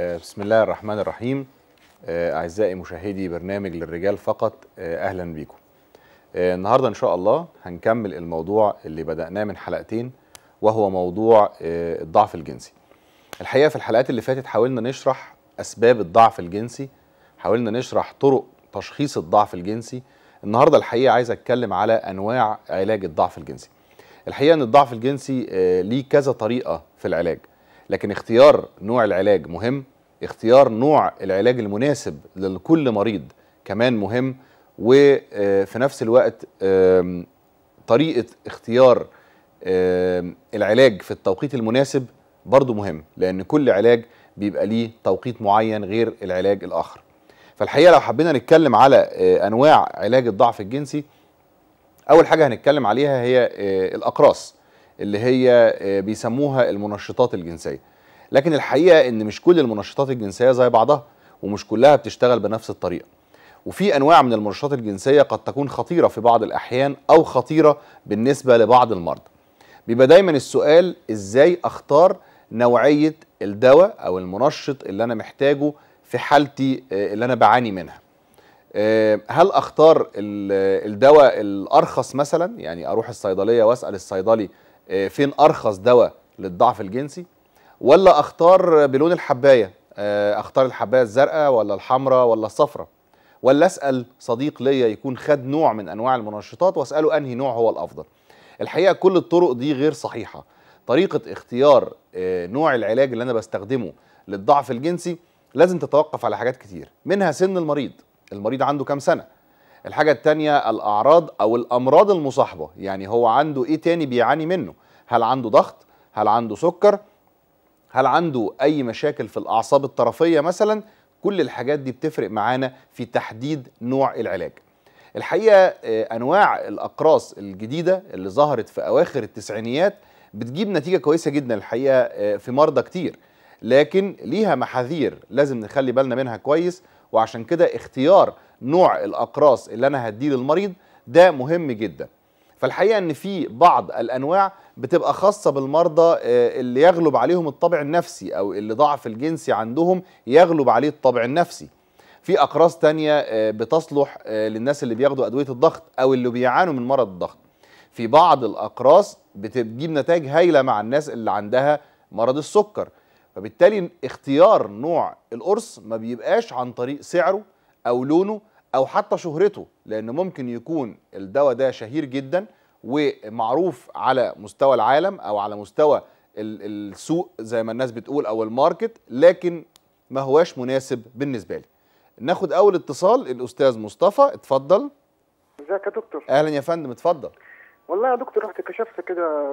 آه، بسم الله الرحمن الرحيم آه، أعزائي مشاهدي برنامج للرجال فقط آه، أهلا بيكم النهاردة إن شاء الله هنكمل الموضوع اللي بدأناه من حلقتين وهو موضوع الضعف الجنسي الحقيقة في الحلقات اللي فاتت حاولنا نشرح أسباب الضعف الجنسي حاولنا نشرح طرق تشخيص الضعف الجنسي النهاردة الحقيقة عايز أتكلم على أنواع علاج الضعف الجنسي الحقيقة أن الضعف الجنسي ليه كذا طريقة في العلاج لكن اختيار نوع العلاج مهم اختيار نوع العلاج المناسب لكل مريض كمان مهم وفي آه، نفس الوقت طريقة اختيار العلاج في التوقيت المناسب برضو مهم لأن كل علاج بيبقى ليه توقيت معين غير العلاج الآخر فالحقيقة لو حبينا نتكلم على آه، أنواع علاج الضعف الجنسي أول حاجة هنتكلم عليها هي آه، الأقراص اللي هي آه، بيسموها المنشطات الجنسيه لكن الحقيقه ان مش كل المنشطات الجنسيه زي بعضها ومش كلها بتشتغل بنفس الطريقه وفي انواع من المنشطات الجنسيه قد تكون خطيره في بعض الاحيان او خطيره بالنسبه لبعض المرضى بيبقى دايما السؤال ازاي اختار نوعيه الدواء او المنشط اللي انا محتاجه في حالتي آه، اللي انا بعاني منها آه، هل اختار الدواء الارخص مثلا يعني اروح الصيدليه واسال الصيدلي آه، فين ارخص دواء للضعف الجنسي ولا اختار بلون الحبايه آه، اختار الحبايه الزرقاء ولا الحمراء ولا الصفراء ولا اسال صديق ليا يكون خد نوع من انواع المنشطات واساله انهي نوع هو الافضل الحقيقه كل الطرق دي غير صحيحه طريقه اختيار آه، نوع العلاج اللي انا بستخدمه للضعف الجنسي لازم تتوقف على حاجات كتير منها سن المريض المريض عنده كام سنه الحاجة التانية الأعراض أو الأمراض المصاحبة يعني هو عنده إيه تاني بيعاني منه هل عنده ضغط هل عنده سكر هل عنده أي مشاكل في الأعصاب الطرفية مثلا كل الحاجات دي بتفرق معانا في تحديد نوع العلاج الحقيقة آه، أنواع الأقراص الجديدة اللي ظهرت في أواخر التسعينيات بتجيب نتيجة كويسة جدا الحقيقة آه، في مرضى كتير لكن ليها محاذير لازم نخلي بالنا منها كويس وعشان كده اختيار نوع الاقراص اللي انا هديه للمريض ده مهم جدا فالحقيقه ان في بعض الانواع بتبقى خاصه بالمرضى آه، اللي يغلب عليهم الطبع النفسي او اللي ضعف الجنسي عندهم يغلب عليه الطبع النفسي في اقراص تانية آه، بتصلح آه، للناس اللي بياخدوا ادويه الضغط او اللي بيعانوا من مرض الضغط في بعض الاقراص بتجيب نتائج هايله مع الناس اللي عندها مرض السكر فبالتالي اختيار نوع القرص ما بيبقاش عن طريق سعره او لونه او حتى شهرته لان ممكن يكون الدواء ده شهير جدا ومعروف على مستوى العالم او على مستوى السوق زي ما الناس بتقول او الماركت لكن ما هواش مناسب بالنسبه لي ناخد اول اتصال الاستاذ مصطفى اتفضل ازيك يا دكتور اهلا يا فندم اتفضل والله يا دكتور رحت كشفت كده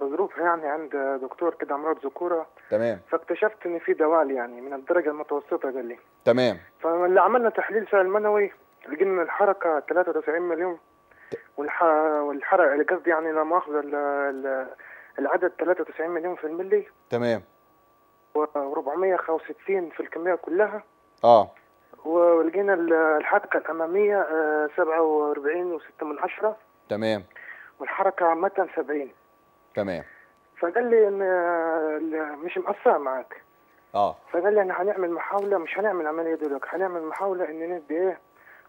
بظروف يعني عند دكتور كده امراض ذكوره تمام فاكتشفت ان في دوال يعني من الدرجه المتوسطه قال لي تمام فاللي عملنا تحليل سائل منوي لقينا الحركه 93 مليون والح... والحرق قصدي يعني لا مؤاخذه العدد 93 مليون في الملي تمام و465 في الكميه كلها اه ولقينا الحركه الاماميه 47 آه، و6 من عشرة تمام والحركه عامه 70 تمام فقال لي ان مش مقصر معاك اه فقال لي احنا هنعمل محاوله مش هنعمل عمليه دلوقتي هنعمل محاوله ان ندي ايه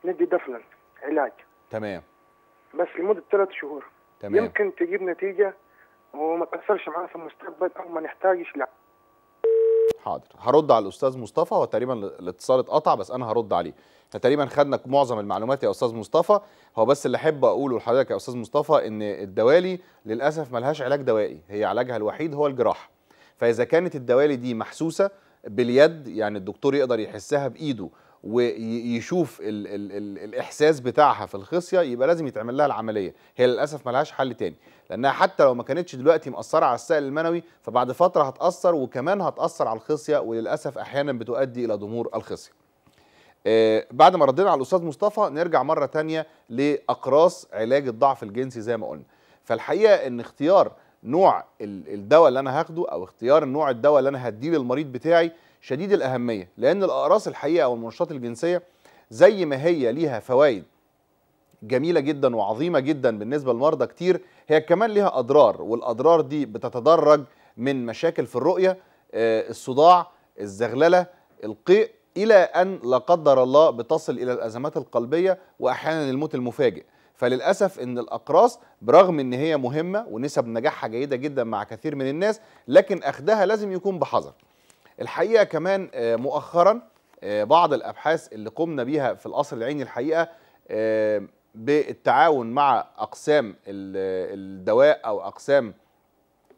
ندي دفلا علاج تمام بس لمده ثلاث شهور تمام يمكن تجيب نتيجه وما تاثرش معاه في المستقبل او ما نحتاجش لعب حاضر هرد على الاستاذ مصطفى هو تقريبا الاتصال اتقطع بس انا هرد عليه فتقريبا خدنا معظم المعلومات يا استاذ مصطفى هو بس اللي احب اقوله لحضرتك يا استاذ مصطفى ان الدوالي للاسف ملهاش علاج دوائي هي علاجها الوحيد هو الجراحه فاذا كانت الدوالي دي محسوسه باليد يعني الدكتور يقدر يحسها بايده ويشوف ال ال ال الاحساس بتاعها في الخصيه يبقى لازم يتعمل لها العمليه هي للاسف ملهاش حل تاني لانها حتى لو ما كانتش دلوقتي مأثره على السائل المنوي فبعد فتره هتاثر وكمان هتاثر على الخصيه وللاسف احيانا بتؤدي الى ضمور الخصيه آه بعد ما ردينا على الاستاذ مصطفى نرجع مره تانية لاقراص علاج الضعف الجنسي زي ما قلنا فالحقيقه ان اختيار نوع الدواء اللي انا هاخده او اختيار نوع الدواء اللي انا هديه للمريض بتاعي شديد الأهمية لأن الأقراص الحقيقة أو المنشطات الجنسية زي ما هي ليها فوائد جميلة جدا وعظيمة جدا بالنسبة لمرضى كتير هي كمان ليها أضرار والأضرار دي بتتدرج من مشاكل في الرؤية آه، الصداع الزغللة القيء إلى أن لا قدر الله بتصل إلى الأزمات القلبية وأحيانا الموت المفاجئ فللاسف ان الاقراص برغم ان هي مهمه ونسب نجاحها جيده جدا مع كثير من الناس لكن اخذها لازم يكون بحذر الحقيقه كمان آه، مؤخرا آه، بعض الابحاث اللي قمنا بيها في القصر العيني الحقيقه آه، بالتعاون مع اقسام الدواء او اقسام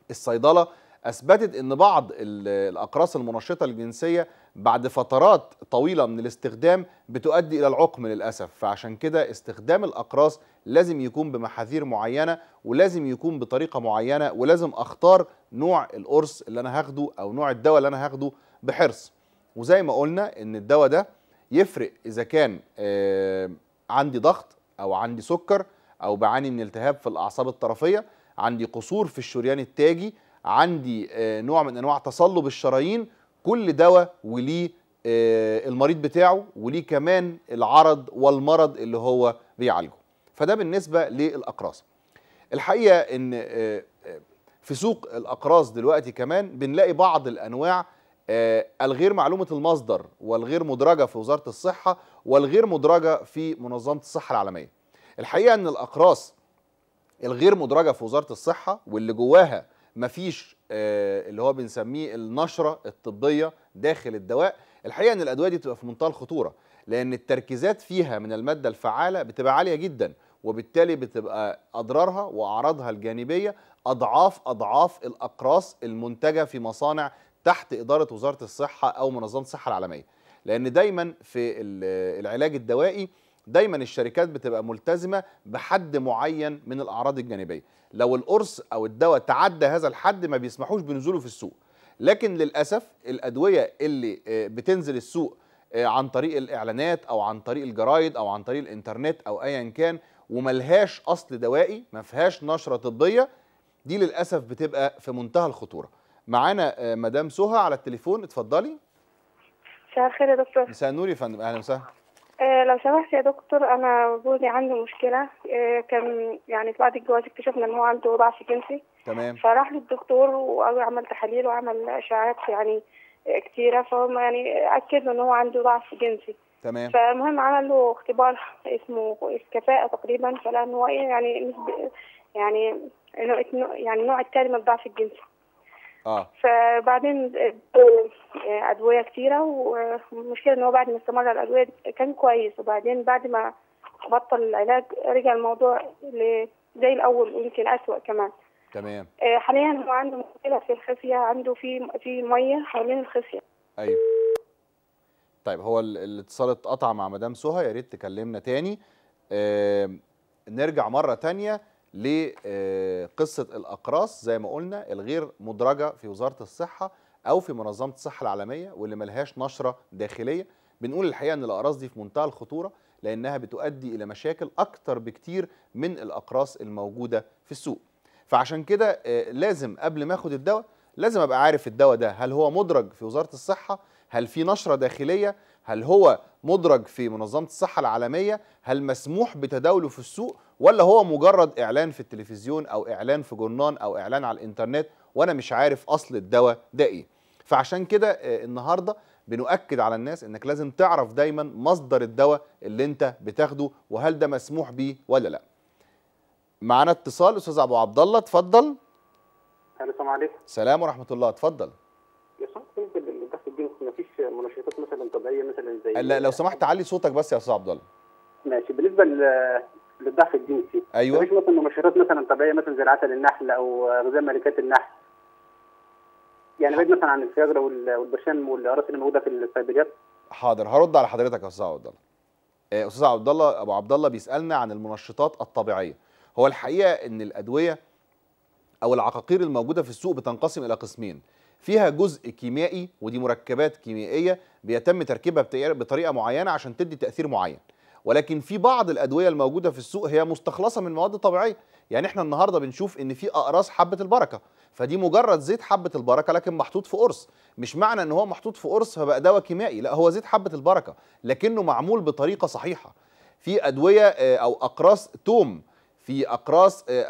الصيدله اثبتت ان بعض الاقراص المنشطه الجنسيه بعد فترات طويله من الاستخدام بتؤدي الى العقم للاسف فعشان كده استخدام الاقراص لازم يكون بمحاذير معينه ولازم يكون بطريقه معينه ولازم اختار نوع القرص اللي انا هاخده او نوع الدواء اللي انا هاخده بحرص وزي ما قلنا ان الدواء ده يفرق اذا كان آه، عندي ضغط او عندي سكر او بعاني من التهاب في الاعصاب الطرفيه عندي قصور في الشريان التاجي عندي آه، نوع من انواع تصلب الشرايين كل دواء وليه آه، المريض بتاعه وليه كمان العرض والمرض اللي هو بيعالجه فده بالنسبه للاقراص الحقيقه ان آه، في سوق الاقراص دلوقتي كمان بنلاقي بعض الانواع الغير معلومه المصدر والغير مدرجه في وزاره الصحه والغير مدرجه في منظمه الصحه العالميه الحقيقه ان الاقراص الغير مدرجه في وزاره الصحه واللي جواها مفيش آه، اللي هو بنسميه النشره الطبيه داخل الدواء الحقيقه ان الادويه دي بتبقى في منتهى الخطوره لان التركيزات فيها من الماده الفعاله بتبقى عاليه جدا وبالتالي بتبقى اضرارها واعراضها الجانبيه اضعاف اضعاف الاقراص المنتجه في مصانع تحت اداره وزاره الصحه او منظمه الصحه العالميه لان دايما في العلاج الدوائي دايما الشركات بتبقى ملتزمه بحد معين من الاعراض الجانبيه لو القرص او الدواء تعدى هذا الحد ما بيسمحوش بنزوله في السوق لكن للاسف الادويه اللي آه، بتنزل السوق آه، عن طريق الاعلانات او عن طريق الجرايد او عن طريق الانترنت او ايا كان وملهاش اصل دوائي ما فيهاش نشره طبيه دي للاسف بتبقى في منتهى الخطوره معانا آه، مدام سهى على التليفون اتفضلي مساء الخير يا دكتور مساء النور يا فندم اهلا وسهلا آه، لو سمحت يا دكتور انا جوزي عنده مشكله آه كان يعني بعد الجواز اكتشفنا ان هو عنده ضعف جنسي تمام فراح للدكتور وعمل تحاليل وعمل اشعاعات يعني كتيره فهم يعني اكدوا ان هو عنده ضعف جنسي تمام فالمهم عمل له اختبار اسمه الكفاءه تقريبا فلان هو إيه يعني يعني يعني نوع الثاني من الضعف الجنسي اه فبعدين آه، آه، ادويه كتيره والمشكله ان هو بعد ما استمر على الادويه كان كويس وبعدين بعد ما بطل العلاج رجع الموضوع زي الاول ويمكن اسوء كمان تمام آه، حاليا هو عنده مشكله في الخصيه عنده في في ميه حوالين الخصيه ايوه طيب هو الاتصال اتقطع مع مدام سهى يا ريت تكلمنا تاني نرجع مره تانيه لقصه الاقراص زي ما قلنا الغير مدرجه في وزاره الصحه او في منظمه الصحه العالميه واللي ملهاش نشره داخليه بنقول الحقيقه ان الاقراص دي في منتهى الخطوره لانها بتؤدي الى مشاكل اكتر بكتير من الاقراص الموجوده في السوق فعشان كده آه، لازم قبل ما اخد الدواء لازم ابقى عارف الدواء ده هل هو مدرج في وزاره الصحه هل في نشره داخليه هل هو مدرج في منظمه الصحه العالميه هل مسموح بتداوله في السوق ولا هو مجرد اعلان في التلفزيون او اعلان في جرنان او اعلان على الانترنت وانا مش عارف اصل الدواء ده ايه فعشان كده آه، النهارده بنؤكد على الناس انك لازم تعرف دايما مصدر الدواء اللي انت بتاخده وهل ده مسموح بيه ولا لا معانا اتصال استاذ ابو عبد الله اتفضل السلام عليكم سلام ورحمه الله اتفضل يا سمحت ما فيش منشطات مثلا طبيعيه مثلا زي لا لو سمحت علي صوتك بس يا استاذ عبد الله ماشي بالنسبه للضعف الجنسي ايوه مفيش مثلا مباشرات مثلا طبيعيه مثلا زي العسل النحل او غذاء ملكات النحل يعني بعيد مثلا عن الفياجرا والبرشام والاراضي اللي موجوده في الصيدليات حاضر هرد على حضرتك يا استاذ عبد الله آه، استاذ عبد الله ابو عبد الله بيسالنا عن المنشطات الطبيعيه هو الحقيقه ان الادويه او العقاقير الموجوده في السوق بتنقسم الى قسمين فيها جزء كيميائي ودي مركبات كيميائيه بيتم تركيبها بطريقه معينه عشان تدي تاثير معين ولكن في بعض الادويه الموجوده في السوق هي مستخلصه من مواد طبيعيه يعني احنا النهارده بنشوف ان في اقراص حبه البركه فدي مجرد زيت حبه البركه لكن محطوط في قرص مش معنى ان هو محطوط في قرص فبقى دواء كيميائي لا هو زيت حبه البركه لكنه معمول بطريقه صحيحه في ادويه آه، او اقراص توم في اقراص آه،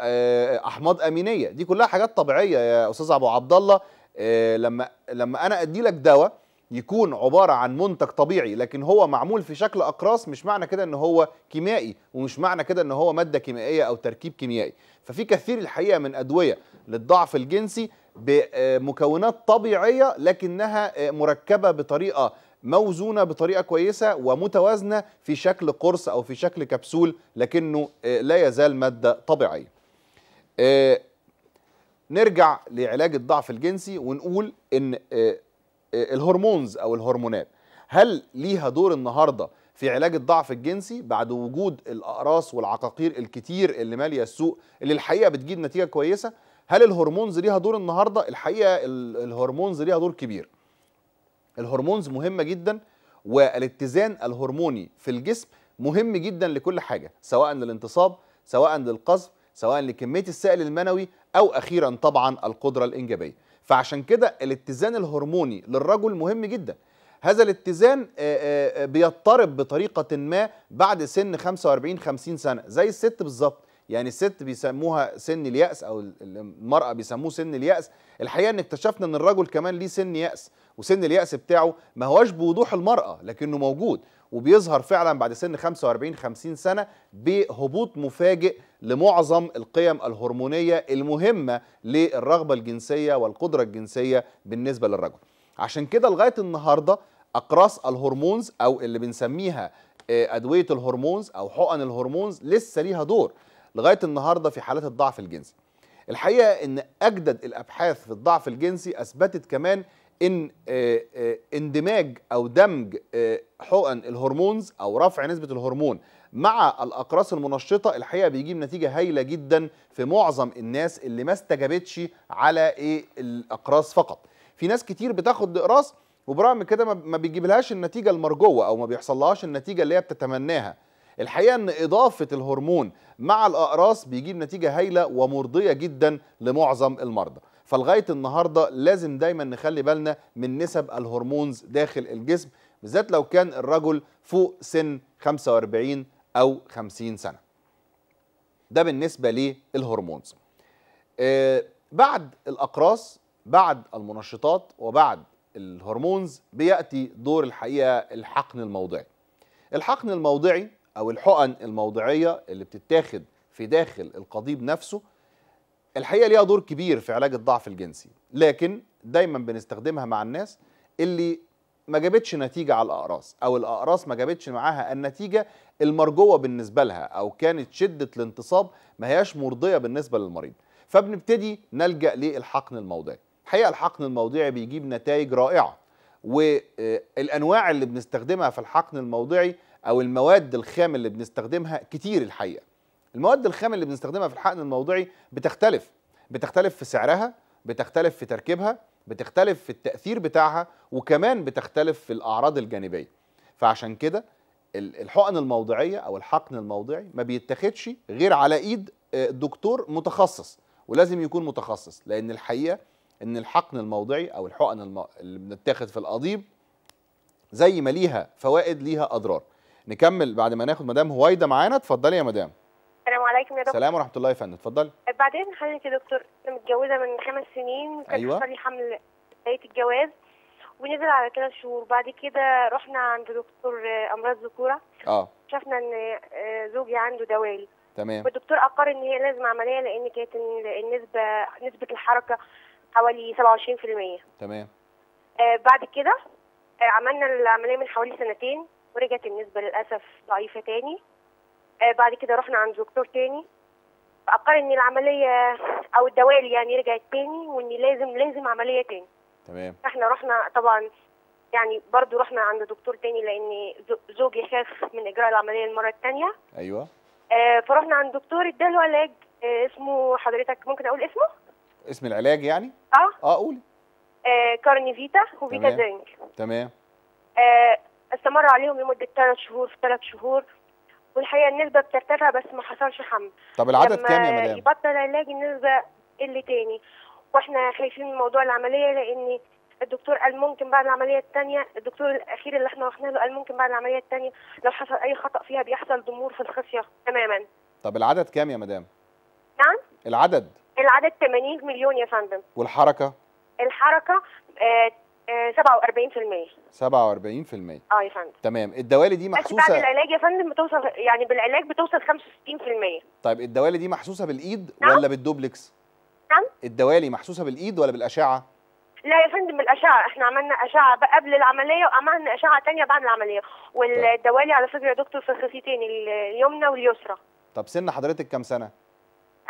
آه، احماض امينيه دي كلها حاجات طبيعيه يا استاذ ابو عبد الله لما لما انا ادي لك دواء يكون عبارة عن منتج طبيعي لكن هو معمول في شكل أقراص مش معنى كده أن هو كيميائي ومش معنى كده أن هو مادة كيميائية أو تركيب كيميائي ففي كثير الحقيقة من أدوية للضعف الجنسي بمكونات طبيعية لكنها مركبة بطريقة موزونه بطريقه كويسه ومتوازنه في شكل قرص او في شكل كبسول لكنه لا يزال ماده طبيعيه. آه، نرجع لعلاج الضعف الجنسي ونقول ان آه، الهرمونز او الهرمونات هل ليها دور النهارده في علاج الضعف الجنسي بعد وجود الاقراص والعقاقير الكتير اللي ماليه السوق اللي الحقيقه بتجيب نتيجه كويسه هل الهرمونز ليها دور النهارده الحقيقه الهرمونز ليها دور كبير الهرمونز مهمه جدا والاتزان الهرموني في الجسم مهم جدا لكل حاجه سواء للانتصاب سواء للقذف سواء لكميه السائل المنوي او اخيرا طبعا القدره الانجابيه فعشان كده الاتزان الهرموني للرجل مهم جدا هذا الاتزان آه، آه، آه، بيضطرب بطريقة ما بعد سن 45-50 سنة زي الست بالظبط يعني الست بيسموها سن اليأس أو المرأة بيسموه سن اليأس الحقيقة ان اكتشفنا ان الرجل كمان ليه سن يأس وسن اليأس بتاعه ما هواش بوضوح المرأة لكنه موجود وبيظهر فعلا بعد سن 45 50 سنه بهبوط مفاجئ لمعظم القيم الهرمونيه المهمه للرغبه الجنسيه والقدره الجنسيه بالنسبه للرجل. عشان كده لغايه النهارده اقراص الهرمونز او اللي بنسميها آه، ادويه الهرمونز او حقن الهرمونز لسه ليها دور لغايه النهارده في حالات الضعف الجنسي. الحقيقه ان اجدد الابحاث في الضعف الجنسي اثبتت كمان ان آه، آه، اندماج او دمج آه، حقن الهرمونز او رفع نسبه الهرمون مع الاقراص المنشطه الحقيقه بيجيب نتيجه هايله جدا في معظم الناس اللي ما استجابتش على ايه الاقراص فقط في ناس كتير بتاخد اقراص وبرغم كده ما بيجيبلهاش النتيجه المرجوه او ما بيحصلهاش النتيجه اللي هي بتتمناها الحقيقه ان اضافه الهرمون مع الاقراص بيجيب نتيجه هايله ومرضيه جدا لمعظم المرضى فلغايه النهارده لازم دايما نخلي بالنا من نسب الهرمونز داخل الجسم بالذات لو كان الرجل فوق سن 45 او 50 سنه ده بالنسبه للهرمونز آه بعد الاقراص بعد المنشطات وبعد الهرمونز بياتي دور الحقيقه الحقن الموضعي الحقن الموضعي او الحقن الموضعيه اللي بتتاخد في داخل القضيب نفسه الحقيقه ليها دور كبير في علاج الضعف الجنسي لكن دايما بنستخدمها مع الناس اللي ما جابتش نتيجه على الاقراص او الاقراص ما جابتش معاها النتيجه المرجوه بالنسبه لها او كانت شده الانتصاب ما هياش مرضيه بالنسبه للمريض فبنبتدي نلجا للحقن الموضعي الحقيقه الحقن الموضعي بيجيب نتائج رائعه والانواع اللي بنستخدمها في الحقن الموضعي او المواد الخام اللي بنستخدمها كتير الحقيقه المواد الخام اللي بنستخدمها في الحقن الموضعي بتختلف بتختلف في سعرها بتختلف في تركيبها بتختلف في التأثير بتاعها وكمان بتختلف في الأعراض الجانبية فعشان كده الحقن الموضعية أو الحقن الموضعي ما بيتاخدش غير على إيد آه، دكتور متخصص ولازم يكون متخصص لأن الحقيقة إن الحقن الموضعي أو الحقن اللي بنتاخد في القضيب زي ما ليها فوائد ليها أضرار نكمل بعد ما ناخد مدام هوايدة معانا اتفضلي يا مدام عليكم يا دكتور سلام ورحمه الله يا فندم اتفضلي بعدين حضرتك يا دكتور انا متجوزه من خمس سنين كان أيوة. حصل لي حمل بدايه الجواز ونزل على ثلاث شهور بعد كده رحنا عند دكتور امراض ذكوره اه شفنا ان آه، زوجي عنده دوالي تمام والدكتور اقر ان هي لازم عمليه لان كانت النسبه نسبه الحركه حوالي 27% تمام آه بعد كده آه عملنا العمليه من حوالي سنتين ورجعت النسبه للاسف ضعيفه تاني آه، بعد كده رحنا عند دكتور تاني فأقر ان العمليه او الدوالي يعني رجعت تاني وان لازم لازم عمليه تاني تمام احنا رحنا طبعا يعني برضو رحنا عند دكتور تاني لان زوجي خاف من اجراء العمليه المره التانية ايوه آه فرحنا عند دكتور اداله علاج آه اسمه حضرتك ممكن اقول اسمه اسم العلاج يعني اه اه قولي آه كارني فيتا وفيتا زنك تمام آه استمر عليهم لمده ثلاث شهور في ثلاث شهور والحقيقه النسبه بترتفع بس ما حصلش حمل طب العدد كام يا مدام يبطل علاج النسبه اللي تاني واحنا خايفين من موضوع العمليه لان الدكتور قال ممكن بعد العمليه الثانيه الدكتور الاخير اللي احنا رحنا له قال ممكن بعد العمليه الثانيه لو حصل اي خطا فيها بيحصل ضمور في الخصيه تماما طب العدد كام يا مدام نعم العدد العدد 80 مليون يا فندم والحركه الحركه آه 47% آه، 47% اه يا فندم تمام الدوالي دي محسوسه بس بعد العلاج يا فندم بتوصل يعني بالعلاج بتوصل 65% طيب الدوالي دي محسوسه بالايد نعم؟ ولا بالدوبلكس؟ نعم الدوالي محسوسه بالايد ولا بالاشعه؟ لا يا فندم بالاشعه احنا عملنا اشعه قبل العمليه وعملنا اشعه ثانيه بعد العمليه والدوالي على فكره يا دكتور فخذتين اليمنى واليسرى طب سن حضرتك كام سنه؟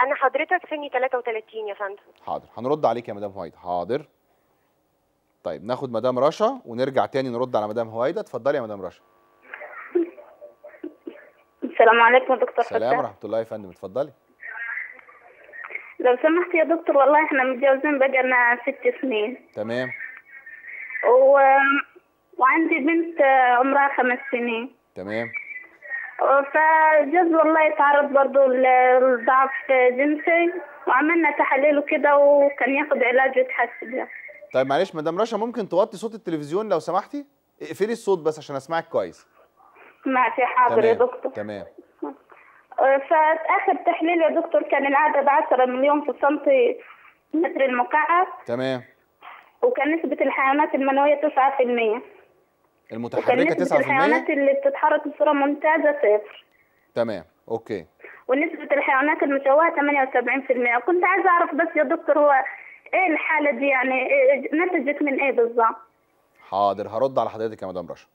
انا حضرتك سني 33 يا فندم حاضر هنرد عليك يا مدام هوايد حاضر طيب ناخد مدام رشا ونرجع تاني نرد على مدام هوايده اتفضلي يا مدام رشا السلام عليكم يا دكتور فتحي السلام ورحمه الله يا فندم اتفضلي لو سمحت يا دكتور والله احنا متجوزين بقالنا ست سنين تمام و... وعندي بنت عمرها خمس سنين تمام فجوز والله يتعرض برضه لضعف جنسي وعملنا تحاليل وكده وكان ياخد علاج ويتحسن يعني. طيب معلش مدام رشا ممكن توطي صوت التلفزيون لو سمحتي اقفلي الصوت بس عشان اسمعك كويس ماشي حاضر يا دكتور تمام أه، فاخر تحليل يا دكتور كان العدد 10 مليون في سنتي متر المكعب تمام وكان نسبة الحيوانات المنوية 9% المتحركة 9% نسبة الحيوانات اللي بتتحرك بصورة ممتازة صفر تمام اوكي ونسبة الحيوانات المشوهة 78% كنت عايزة اعرف بس يا دكتور هو ايه الحاله دي يعني إيه نتجت من ايه بالظبط حاضر هرد على حضرتك يا مدام رشا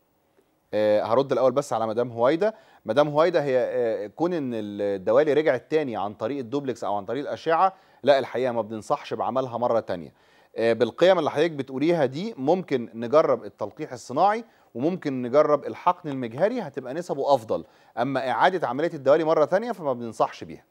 آه، هرد الاول بس على مدام هويده مدام هويده هي آه، كون ان الدوالي رجعت تاني عن طريق الدوبلكس او عن طريق الاشعه لا الحقيقه ما بننصحش بعملها مره تانية آه، بالقيم اللي حضرتك بتقوليها دي ممكن نجرب التلقيح الصناعي وممكن نجرب الحقن المجهري هتبقى نسبه افضل اما اعاده عمليه الدوالي مره تانية فما بننصحش بيها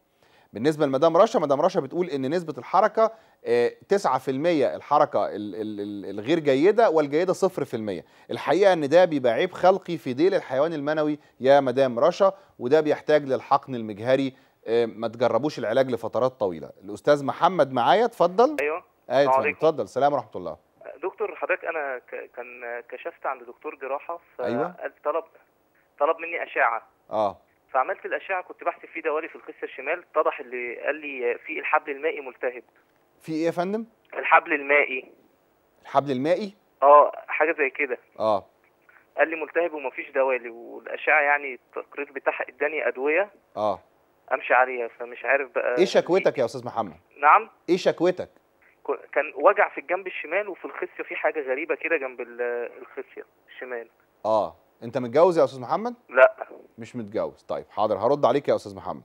بالنسبه لمدام رشا مدام رشا بتقول ان نسبه الحركه 9% آه، الحركه الغير جيده والجيده 0% الحقيقه ان ده بيبقى عيب خلقي في ديل الحيوان المنوي يا مدام رشا وده بيحتاج للحقن المجهري آه، ما تجربوش العلاج لفترات طويله الاستاذ محمد معايا اتفضل ايوه ايوه اتفضل السلام ورحمه الله دكتور حضرتك انا كان كشفت عند دكتور جراحه أيوة. طلب طلب مني اشعه اه فعملت الاشعه كنت بحسب فيه دوالي في القسم الشمال اتضح اللي قال لي في الحبل المائي ملتهب في ايه يا فندم الحبل المائي الحبل المائي اه حاجه زي كده اه قال لي ملتهب ومفيش دوالي والاشعه يعني التقرير بتاعها اداني ادويه اه امشي عليها فمش عارف بقى ايه شكوتك يا استاذ محمد نعم ايه شكوتك كان وجع في الجنب الشمال وفي الخصيه في حاجه غريبه كده جنب الخصيه الشمال اه انت متجوز يا استاذ محمد لا مش متجوز طيب حاضر هرد عليك يا استاذ محمد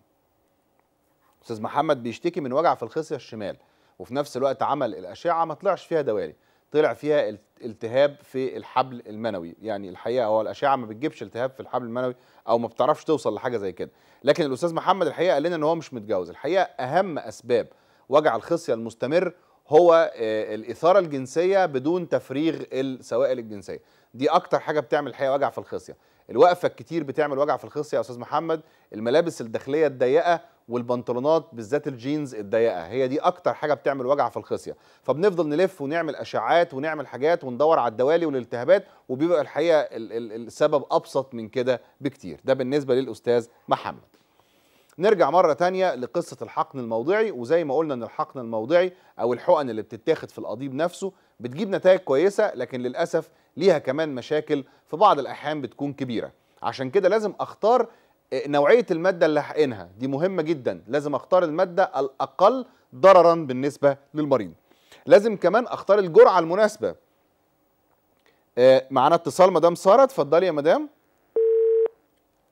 استاذ محمد بيشتكي من وجع في الخصيه الشمال وفي نفس الوقت عمل الاشعه ما طلعش فيها دوالي طلع فيها التهاب في الحبل المنوي يعني الحقيقه هو الاشعه ما بتجيبش التهاب في الحبل المنوي او ما بتعرفش توصل لحاجه زي كده لكن الاستاذ محمد الحقيقه قال لنا ان هو مش متجوز الحقيقه اهم اسباب وجع الخصيه المستمر هو آه، الاثاره الجنسيه بدون تفريغ السوائل الجنسيه دي اكتر حاجه بتعمل الحقيقه وجع في الخصيه الوقفه الكتير بتعمل وجع في الخصيه يا استاذ محمد الملابس الداخليه الضيقه والبنطلونات بالذات الجينز الضيقه هي دي اكتر حاجه بتعمل وجع في الخصيه فبنفضل نلف ونعمل اشعاعات ونعمل حاجات وندور على الدوالي والالتهابات وبيبقى الحقيقه السبب ابسط من كده بكتير ده بالنسبه للاستاذ محمد نرجع مرة تانية لقصة الحقن الموضعي وزي ما قلنا ان الحقن الموضعي او الحقن اللي بتتاخد في القضيب نفسه بتجيب نتائج كويسة لكن للأسف ليها كمان مشاكل في بعض الأحيان بتكون كبيرة عشان كده لازم اختار آه، نوعية المادة اللي حقنها دي مهمة جدا لازم اختار المادة الأقل ضررا بالنسبة للمريض لازم كمان اختار الجرعة المناسبة آه، معانا اتصال مدام سارة اتفضلي يا مدام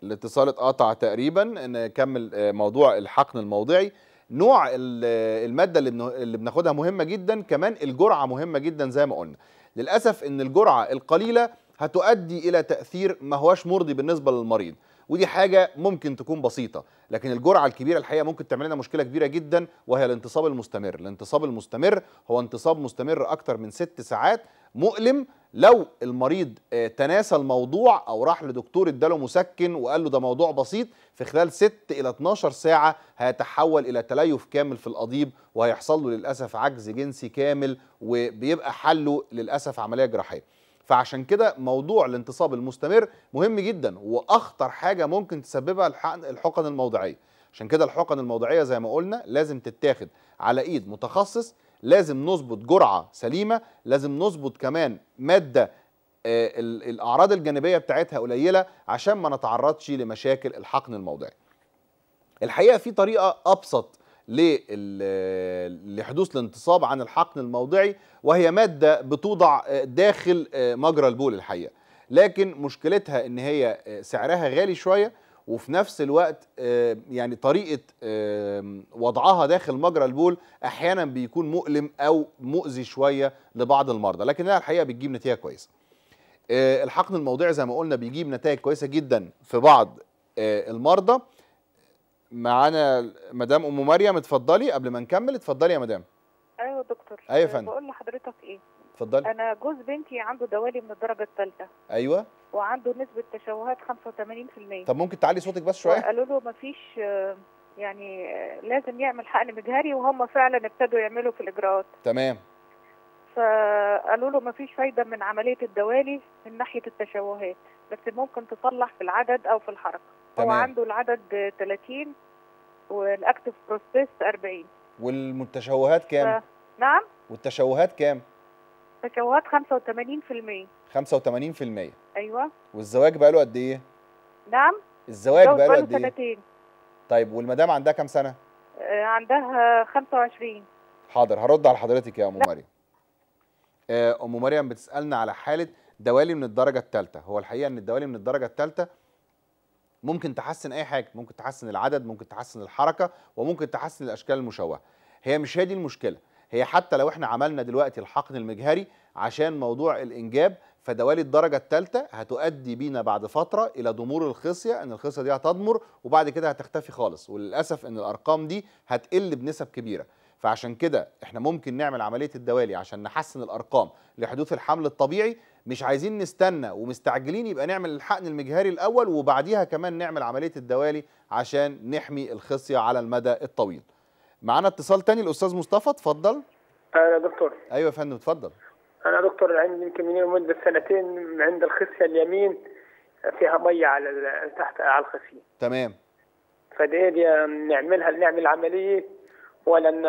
الاتصال اتقطع تقريبا نكمل آه، موضوع الحقن الموضعي نوع آه، الماده اللي بناخدها مهمه جدا كمان الجرعه مهمه جدا زي ما قلنا للاسف ان الجرعه القليله هتؤدي الى تاثير ما هوش مرضي بالنسبه للمريض ودي حاجه ممكن تكون بسيطه لكن الجرعه الكبيره الحقيقه ممكن تعمل لنا مشكله كبيره جدا وهي الانتصاب المستمر الانتصاب المستمر هو انتصاب مستمر اكتر من ست ساعات مؤلم لو المريض آه، تناسى الموضوع او راح لدكتور اداله مسكن وقال له ده موضوع بسيط في خلال 6 الى 12 ساعه هيتحول الى تليف كامل في القضيب وهيحصل له للاسف عجز جنسي كامل وبيبقى حله للاسف عمليه جراحيه فعشان كده موضوع الانتصاب المستمر مهم جدا واخطر حاجه ممكن تسببها الحقن الموضعيه عشان كده الحقن الموضعيه زي ما قلنا لازم تتاخد على ايد متخصص لازم نظبط جرعه سليمه لازم نظبط كمان ماده آه، الاعراض الجانبيه بتاعتها قليله عشان ما نتعرضش لمشاكل الحقن الموضعي الحقيقه في طريقه ابسط لحدوث الانتصاب عن الحقن الموضعي وهي مادة بتوضع داخل مجرى البول الحقيقة لكن مشكلتها ان هي سعرها غالي شوية وفي نفس الوقت آه، يعني طريقة آه، وضعها داخل مجرى البول احيانا بيكون مؤلم او مؤذي شوية لبعض المرضى لكنها الحقيقة بتجيب نتيجة كويسة آه، الحقن الموضعي زي ما قلنا بيجيب نتائج كويسة جدا في بعض المرضى معانا مدام ام مريم اتفضلي قبل ما نكمل اتفضلي يا مدام ايوه دكتور ايوه يا أه، فندم بقول لحضرتك ايه اتفضلي انا جوز بنتي عنده دوالي من الدرجه الثالثه ايوه وعنده نسبه تشوهات 85% طب ممكن تعلي صوتك بس شويه قالوا له مفيش آه، يعني آه، لازم يعمل حقن مجهري وهم فعلا ابتدوا يعملوا في الاجراءات تمام فقالوا له مفيش فايده من عمليه الدوالي من ناحيه التشوهات بس ممكن تصلح في العدد او في الحركه تمام. هو عنده العدد 30 والاكتف بروسيس 40 والمتشوهات كام؟ ف... نعم والتشوهات كام؟ تشوهات 85% 85% ايوه والزواج بقى له قد ايه؟ نعم الزواج بقى له قد ايه؟ سنتين طيب والمدام عندها كام سنه؟ آه، عندها 25 حاضر هرد على حضرتك يا ام مريم آه، ام مريم بتسالنا على حاله دوالي من الدرجه الثالثه هو الحقيقه ان الدوالي من الدرجه الثالثه ممكن تحسن اي حاجه ممكن تحسن العدد ممكن تحسن الحركه وممكن تحسن الاشكال المشوهه هي مش هي دي المشكله هي حتى لو احنا عملنا دلوقتي الحقن المجهري عشان موضوع الانجاب فدوالي الدرجه الثالثه هتؤدي بينا بعد فتره الى ضمور الخصيه ان الخصيه دي هتضمر وبعد كده هتختفي خالص وللاسف ان الارقام دي هتقل بنسب كبيره فعشان كده احنا ممكن نعمل عمليه الدوالي عشان نحسن الارقام لحدوث الحمل الطبيعي مش عايزين نستنى ومستعجلين يبقى نعمل الحقن المجهري الاول وبعديها كمان نعمل عمليه الدوالي عشان نحمي الخصيه على المدى الطويل. معانا اتصال تاني الاستاذ مصطفى اتفضل. انا آه، دكتور. ايوه يا فندم اتفضل. انا دكتور عندي يمكن من مده سنتين عند الخصيه اليمين فيها ميه على تحت على الخصيه. تمام. فدي نعملها نعمل عمليه ولن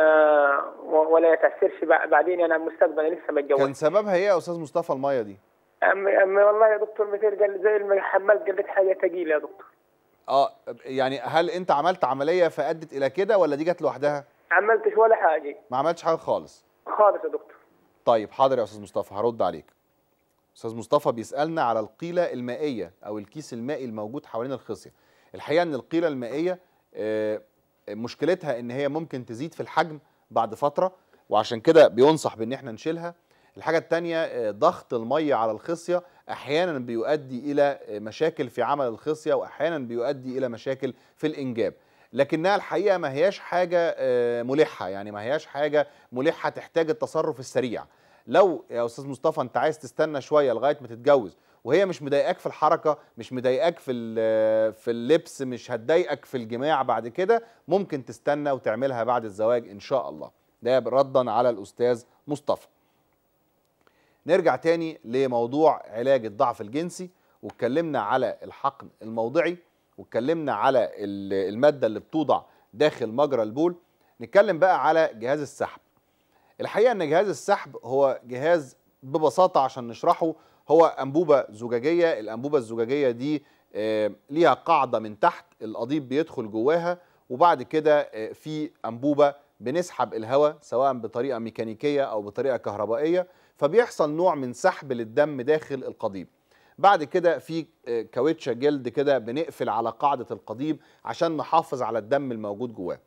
ولا يتاثرش بعدين انا مستقبلا لسه ما اتجوزتش كان سببها ايه يا استاذ مصطفى الميه دي؟ أم أم والله يا دكتور مثير قال زي الحمال جابت حاجه تقيله يا دكتور اه يعني هل انت عملت عمليه فادت الى كده ولا دي جت لوحدها؟ ما عملتش ولا حاجه ما عملتش حاجه خالص خالص يا دكتور طيب حاضر يا استاذ مصطفى هرد عليك استاذ مصطفى بيسالنا على القيله المائيه او الكيس المائي الموجود حوالين الخصيه الحقيقه ان القيله المائيه آه مشكلتها ان هي ممكن تزيد في الحجم بعد فتره وعشان كده بينصح بان احنا نشيلها الحاجه الثانيه آه، ضغط الميه على الخصيه احيانا بيؤدي الى آه، مشاكل في عمل الخصيه واحيانا بيؤدي الى مشاكل في الانجاب لكنها الحقيقه ما هياش حاجه آه، ملحه يعني ما هياش حاجه ملحه تحتاج التصرف السريع لو يا استاذ مصطفى انت عايز تستنى شويه لغايه ما تتجوز وهي مش مضايقاك في الحركه مش مضايقاك في في اللبس مش هتضايقك في الجماع بعد كده ممكن تستنى وتعملها بعد الزواج ان شاء الله ده ردا على الاستاذ مصطفى نرجع تاني لموضوع علاج الضعف الجنسي واتكلمنا على الحقن الموضعي واتكلمنا على الماده اللي بتوضع داخل مجرى البول نتكلم بقى على جهاز السحب الحقيقه ان جهاز السحب هو جهاز ببساطه عشان نشرحه هو انبوبه زجاجيه الانبوبه الزجاجيه دي آه، ليها قاعده من تحت القضيب بيدخل جواها وبعد كده آه، في انبوبه بنسحب الهواء سواء بطريقه ميكانيكيه او بطريقه كهربائيه فبيحصل نوع من سحب للدم داخل القضيب بعد كده في آه، كاوتشه جلد كده بنقفل على قاعده القضيب عشان نحافظ على الدم الموجود جواه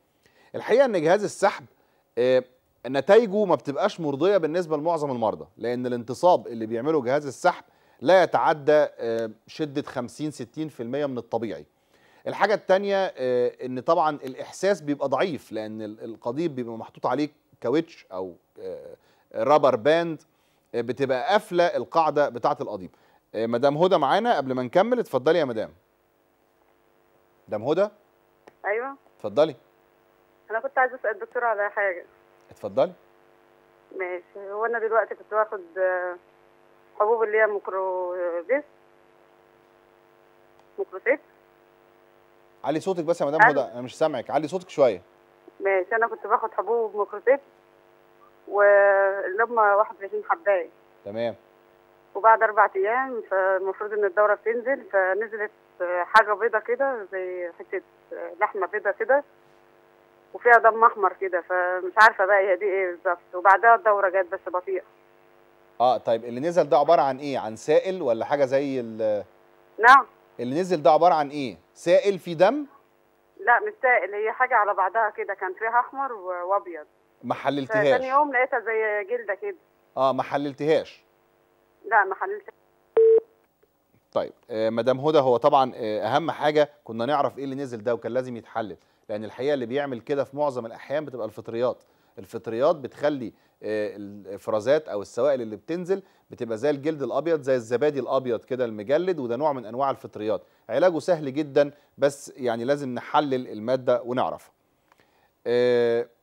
الحقيقه ان جهاز السحب نتائجه ما بتبقاش مرضيه بالنسبه لمعظم المرضى لان الانتصاب اللي بيعمله جهاز السحب لا يتعدى آه، شده 50 60% من الطبيعي الحاجه الثانيه آه، ان طبعا الاحساس بيبقى ضعيف لان القضيب بيبقى محطوط عليه كاوتش او رابر آه، باند بتبقى قافله القاعده بتاعه القضيب مدام هدى معانا قبل ما نكمل اتفضلي يا مدام مدام هدى ايوه اتفضلي انا كنت عايزه اسال الدكتور على حاجه اتفضلي ماشي هو انا دلوقتي كنت واخد آه، حبوب اللي هي ميكروبيس ميكروسيت علي صوتك بس يا مدام هدى انا مش سامعك علي صوتك شويه ماشي انا كنت باخد حبوب ميكروسيت ولما 21 حبايه تمام وبعد اربع ايام فالمفروض ان الدوره بتنزل فنزلت آه، حاجه بيضه كده زي حته آه، لحمه بيضه كده وفيها دم احمر كده فمش عارفه بقى هي دي ايه بالظبط وبعدها الدوره جت بس بطيئه اه طيب اللي نزل ده عباره عن ايه عن سائل ولا حاجه زي ال نعم اللي نزل ده عباره عن ايه سائل في دم لا مش سائل هي حاجه على بعضها كده كان فيها احمر وابيض ما حللتهاش ثاني يوم لقيتها زي جلده كده اه ما حللتهاش لا ما حللتهاش طيب آه، مدام هدى هو طبعا آه، اهم حاجه كنا نعرف ايه اللي نزل ده وكان لازم يتحلل لان الحقيقه اللي بيعمل كده في معظم الاحيان بتبقى الفطريات الفطريات بتخلي آه، الافرازات او السوائل اللي بتنزل بتبقى زي الجلد الابيض زي الزبادي الابيض كده المجلد وده نوع من انواع الفطريات علاجه سهل جدا بس يعني لازم نحلل الماده ونعرفها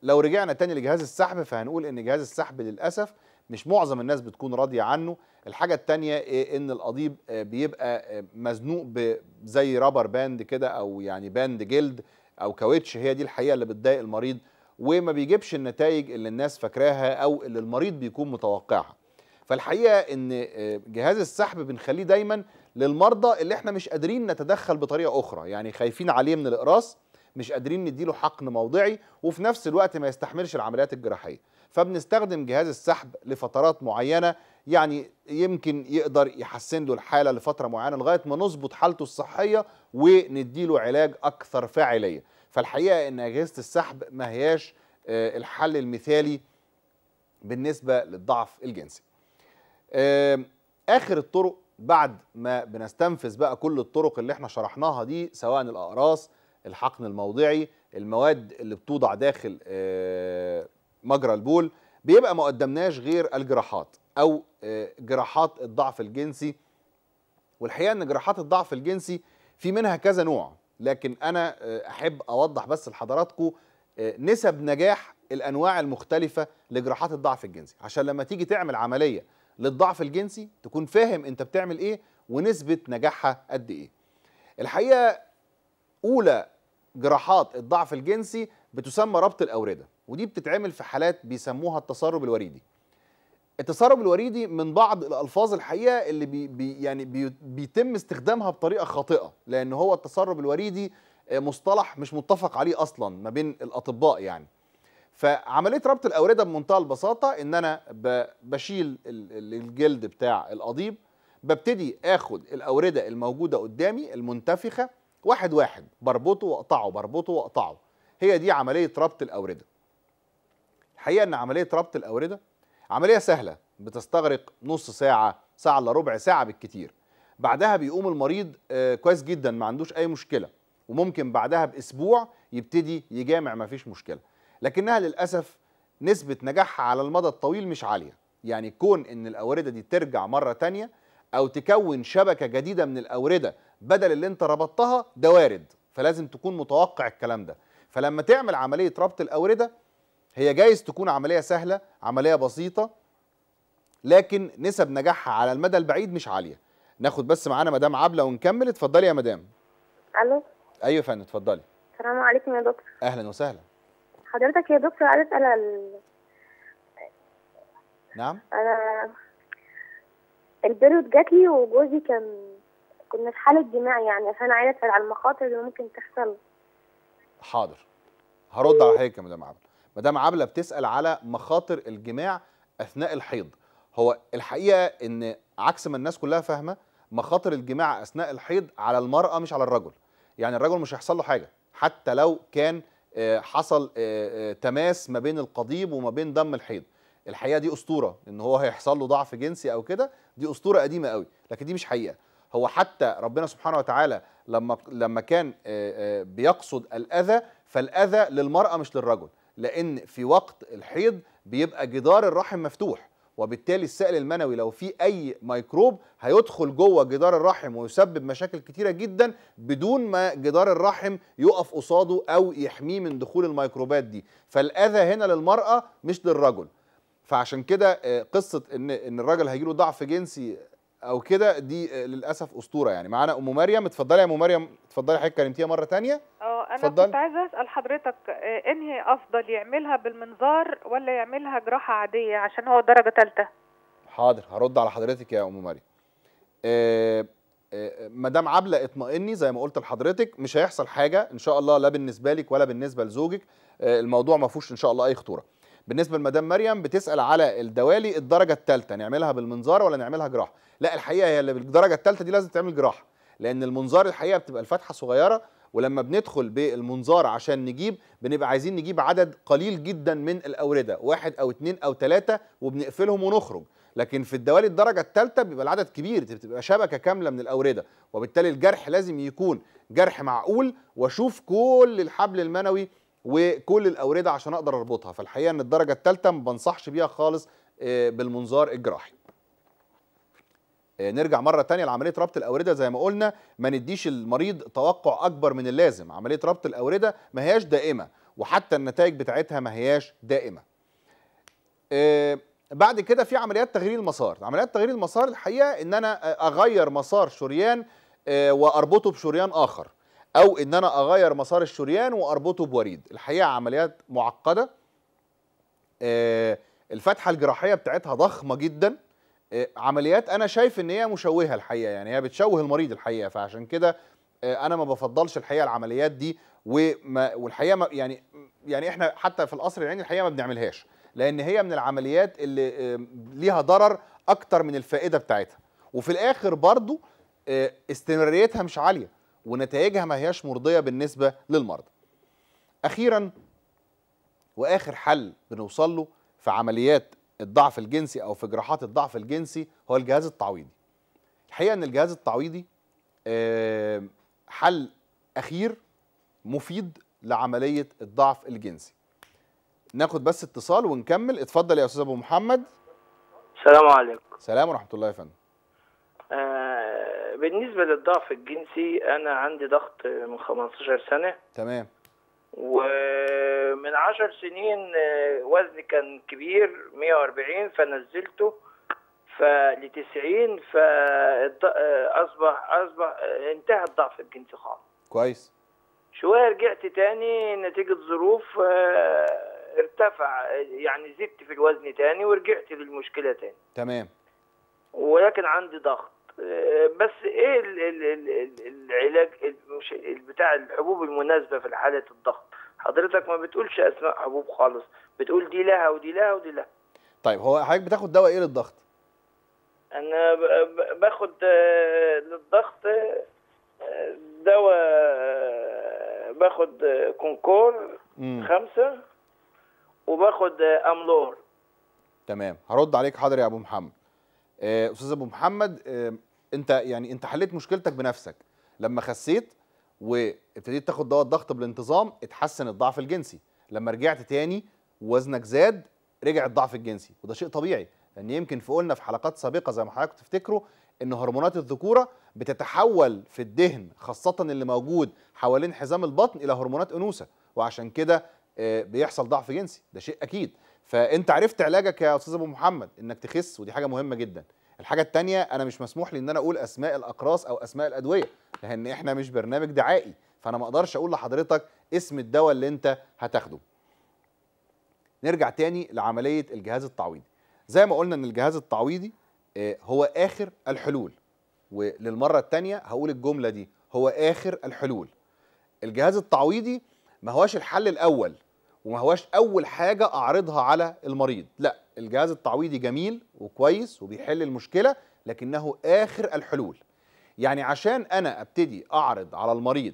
لو رجعنا تاني لجهاز السحب فهنقول ان جهاز السحب للاسف مش معظم الناس بتكون راضيه عنه الحاجه الثانيه إيه، ان القضيب آه، بيبقى آه، مزنوق زي رابر باند كده او يعني باند جلد او كاوتش هي دي الحقيقه اللي بتضايق المريض وما بيجيبش النتائج اللي الناس فاكراها او اللي المريض بيكون متوقعها فالحقيقه ان آه، جهاز السحب بنخليه دايما للمرضى اللي احنا مش قادرين نتدخل بطريقه اخرى يعني خايفين عليه من الاقراص مش قادرين نديله حقن موضعي وفي نفس الوقت ما يستحملش العمليات الجراحيه فبنستخدم جهاز السحب لفترات معينه يعني يمكن يقدر يحسن له الحاله لفتره معينه لغايه ما نظبط حالته الصحيه ونديله علاج اكثر فاعليه فالحقيقه ان اجهزه السحب ما هياش آه، الحل المثالي بالنسبه للضعف الجنسي اخر الطرق بعد ما بنستنفذ بقى كل الطرق اللي احنا شرحناها دي سواء الاقراص الحقن الموضعي المواد اللي بتوضع داخل آه، مجرى البول بيبقى ما قدمناش غير الجراحات او آه، جراحات الضعف الجنسي والحقيقه ان جراحات الضعف الجنسي في منها كذا نوع لكن انا آه، احب اوضح بس لحضراتكم نسب نجاح الانواع المختلفه لجراحات الضعف الجنسي عشان لما تيجي تعمل عمليه للضعف الجنسي تكون فاهم انت بتعمل ايه ونسبه نجاحها قد ايه الحقيقه اولى جراحات الضعف الجنسي بتسمى ربط الاورده ودي بتتعمل في حالات بيسموها التسرب الوريدي التسرب الوريدي من بعض الالفاظ الحقيقه اللي بي بي يعني بي بيتم استخدامها بطريقه خاطئه لان هو التسرب الوريدي آه، مصطلح مش متفق عليه اصلا ما بين الاطباء يعني فعمليه ربط الاورده بمنتهى البساطه ان انا بشيل الجلد بتاع القضيب ببتدي اخد الاورده الموجوده قدامي المنتفخه واحد واحد بربطه واقطعه بربطه واقطعه هي دي عمليه ربط الاورده الحقيقه ان عمليه ربط الاورده عمليه سهله بتستغرق نص ساعه ساعه الا ربع ساعه بالكتير بعدها بيقوم المريض آه، كويس جدا ما عندوش اي مشكله وممكن بعدها باسبوع يبتدي يجامع ما فيش مشكله لكنها للاسف نسبه نجاحها على المدى الطويل مش عاليه يعني كون ان الاورده دي ترجع مره تانية او تكون شبكه جديده من الاورده بدل اللي انت ربطتها ده وارد فلازم تكون متوقع الكلام ده فلما تعمل عمليه ربط الاورده هي جايز تكون عمليه سهله عمليه بسيطه لكن نسب نجاحها على المدى البعيد مش عاليه ناخد بس معانا مدام عبله ونكمل اتفضلي يا مدام الو ايوه يا فندم اتفضلي السلام عليكم يا دكتور اهلا وسهلا حضرتك يا دكتور عايز اسال نعم انا البيريود جات لي وجوزي كان كنا في حاله جماع يعني عشان عايزه اسال على المخاطر اللي ممكن تحصل حاضر هرد على حضرتك يا مدام عبله مدام عبله بتسال على مخاطر الجماع اثناء الحيض هو الحقيقه ان عكس ما الناس كلها فاهمه مخاطر الجماع اثناء الحيض على المراه مش على الرجل يعني الرجل مش هيحصل له حاجه حتى لو كان آه، حصل آه، آه، تماس ما بين القضيب وما بين دم الحيض الحقيقه دي اسطوره ان هو هيحصل له ضعف جنسي او كده دي اسطوره قديمه قوي لكن دي مش حقيقه هو حتى ربنا سبحانه وتعالى لما لما كان بيقصد الاذى فالاذى للمراه مش للرجل لان في وقت الحيض بيبقى جدار الرحم مفتوح وبالتالي السائل المنوي لو في اي ميكروب هيدخل جوه جدار الرحم ويسبب مشاكل كتيره جدا بدون ما جدار الرحم يقف قصاده او يحميه من دخول الميكروبات دي فالاذى هنا للمراه مش للرجل فعشان كده آه، قصه ان ان الراجل هيجيله ضعف جنسي او كده دي آه، للاسف اسطوره يعني معانا ام مريم اتفضلي يا ام مريم اتفضلي حضرتك كلمتيها مره ثانيه اه انا فضل. كنت عايزه اسال حضرتك آه، انهي افضل يعملها بالمنظار ولا يعملها جراحه عاديه عشان هو درجه ثالثه حاضر هرد على حضرتك يا ام مريم آه مدام عبله اطمئني زي ما قلت لحضرتك مش هيحصل حاجه ان شاء الله لا بالنسبه لك ولا بالنسبه لزوجك الموضوع ما فيهوش ان شاء الله اي خطوره بالنسبه لمدام مريم بتسال على الدوالي الدرجه الثالثه نعملها بالمنظار ولا نعملها جراحه لا الحقيقه هي اللي بالدرجه الثالثه دي لازم تعمل جراحه لان المنظار الحقيقه بتبقى الفتحه صغيره ولما بندخل بالمنظار عشان نجيب بنبقى عايزين نجيب عدد قليل جدا من الاورده واحد او اثنين او ثلاثه وبنقفلهم ونخرج لكن في الدوالي الدرجه الثالثه بيبقى العدد كبير بتبقى شبكه كامله من الاورده وبالتالي الجرح لازم يكون جرح معقول واشوف كل الحبل المنوي وكل الاورده عشان اقدر اربطها فالحقيقه ان الدرجه الثالثه ما بنصحش بيها خالص آه، بالمنظار الجراحي آه، نرجع مره تانية لعمليه ربط الاورده زي ما قلنا ما نديش المريض توقع اكبر من اللازم عمليه ربط الاورده ما هياش دائمه وحتى النتائج بتاعتها ما هياش دائمه آه، بعد كده في عمليات تغيير المسار عمليات تغيير المسار الحقيقه ان انا اغير مسار شريان واربطه بشريان اخر او ان انا اغير مسار الشريان واربطه بوريد الحقيقه عمليات معقده آه، الفتحه الجراحيه بتاعتها ضخمه جدا آه، عمليات انا شايف ان هي مشوهه الحقيقه يعني هي بتشوه المريض الحقيقه فعشان كده آه، انا ما بفضلش الحقيقه العمليات دي وما والحقيقه ما يعني يعني احنا حتى في القصر العيني الحقيقه ما بنعملهاش لان هي من العمليات اللي ليها ضرر اكتر من الفائده بتاعتها وفي الاخر برضو استمراريتها مش عاليه ونتائجها ما هياش مرضيه بالنسبه للمرضى. اخيرا واخر حل بنوصل له في عمليات الضعف الجنسي او في جراحات الضعف الجنسي هو الجهاز التعويضي. الحقيقه ان الجهاز التعويضي آه، حل اخير مفيد لعمليه الضعف الجنسي. ناخد بس اتصال ونكمل، اتفضل يا استاذ ابو محمد. السلام عليكم. السلام ورحمه الله يا فندم. آه، بالنسبه للضعف الجنسي انا عندي ضغط من 15 سنه تمام ومن 10 سنين آه، وزني كان كبير 140 فنزلته فل 90 فاصبح اصبح آه، انتهى الضعف الجنسي خالص كويس شويه رجعت تاني نتيجه ظروف آه، ارتفع يعني زدت في الوزن تاني ورجعت للمشكله تاني تمام ولكن عندي ضغط بس ايه العلاج مش بتاع الحبوب المناسبه في حاله الضغط حضرتك ما بتقولش اسماء حبوب خالص بتقول دي لها ودي لها ودي لها طيب هو حضرتك بتاخد دواء ايه للضغط انا باخد آه، للضغط آه، دواء آه، باخد كونكور مم. خمسة وباخد املور تمام هرد عليك حضر يا ابو محمد آه، استاذ ابو محمد آه، انت يعني انت حليت مشكلتك بنفسك لما خسيت وابتديت تاخد دواء الضغط بالانتظام اتحسن الضعف الجنسي لما رجعت تاني وزنك زاد رجع الضعف الجنسي وده شيء طبيعي لان يمكن في قلنا في حلقات سابقه زي ما حضرتك تفتكروا ان هرمونات الذكوره بتتحول في الدهن خاصه اللي موجود حوالين حزام البطن الى هرمونات انوثه وعشان كده آه، بيحصل ضعف جنسي ده شيء اكيد فانت عرفت علاجك يا استاذ ابو محمد انك تخس ودي حاجه مهمه جدا الحاجه الثانيه انا مش مسموح لي ان انا اقول اسماء الاقراص او اسماء الادويه لان احنا مش برنامج دعائي فانا ما اقدرش اقول لحضرتك اسم الدواء اللي انت هتاخده نرجع تاني لعمليه الجهاز التعويضي زي ما قلنا ان الجهاز التعويضي آه، هو اخر الحلول وللمره الثانيه هقول الجمله دي هو اخر الحلول الجهاز التعويضي ما هواش الحل الاول وما هواش اول حاجه اعرضها على المريض لا الجهاز التعويضي جميل وكويس وبيحل المشكله لكنه اخر الحلول يعني عشان انا ابتدي اعرض على المريض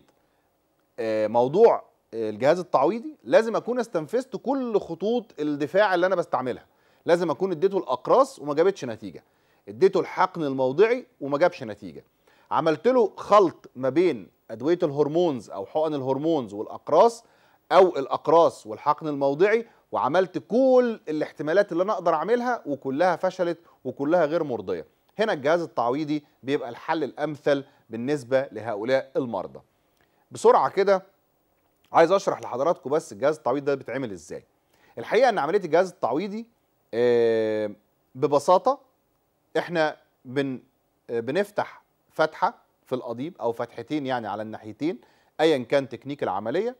آه، موضوع آه، الجهاز التعويضي لازم اكون استنفذت كل خطوط الدفاع اللي انا بستعملها لازم اكون اديته الاقراص وما جابتش نتيجه اديته الحقن الموضعي وما جابش نتيجه عملت له خلط ما بين ادويه الهرمونز او حقن الهرمونز والاقراص او الاقراص والحقن الموضعي وعملت كل الاحتمالات اللي انا اقدر اعملها وكلها فشلت وكلها غير مرضيه هنا الجهاز التعويضي بيبقى الحل الامثل بالنسبه لهؤلاء المرضى بسرعه كده عايز اشرح لحضراتكم بس الجهاز التعويضي ده بيتعمل ازاي الحقيقه ان عمليه الجهاز التعويضي ببساطه احنا بن بنفتح فتحه في القضيب او فتحتين يعني على الناحيتين ايا كان تكنيك العمليه